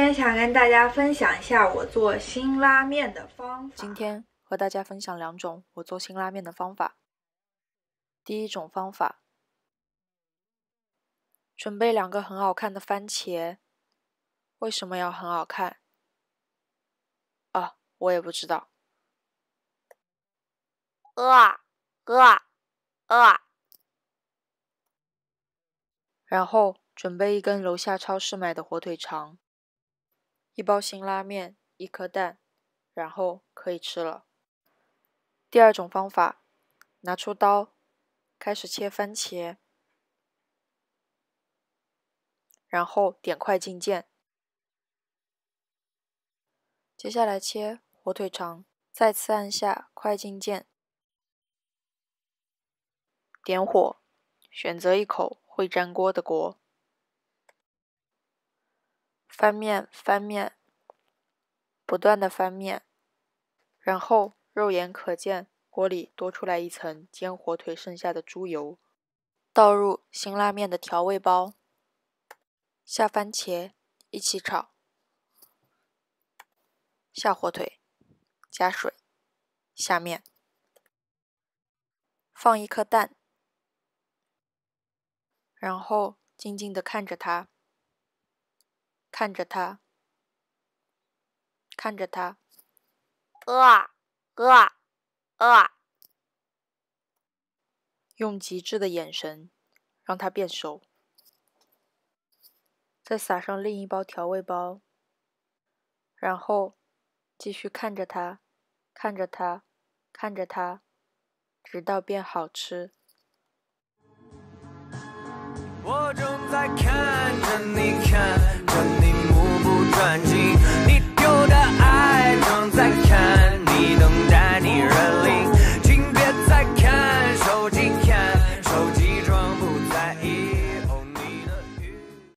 今天想跟大家分享一下我做辛拉面的方法。今天和大家分享两种我做辛拉面的方法。第一种方法，准备两个很好看的番茄。为什么要很好看？啊，我也不知道。饿啊，饿啊，饿。啊。然后准备一根楼下超市买的火腿肠。一包辛拉面，一颗蛋，然后可以吃了。第二种方法，拿出刀，开始切番茄，然后点快进键。接下来切火腿肠，再次按下快进键，点火，选择一口会粘锅的锅。翻面，翻面，不断的翻面，然后肉眼可见锅里多出来一层煎火腿剩下的猪油，倒入辛拉面的调味包，下番茄，一起炒，下火腿，加水，下面，放一颗蛋，然后静静的看着它。看着他，看着他，饿饿饿！用极致的眼神让他变熟，再撒上另一包调味包，然后继续看着他，看着他，看着他，直到变好吃。我正在看着你，看着。你。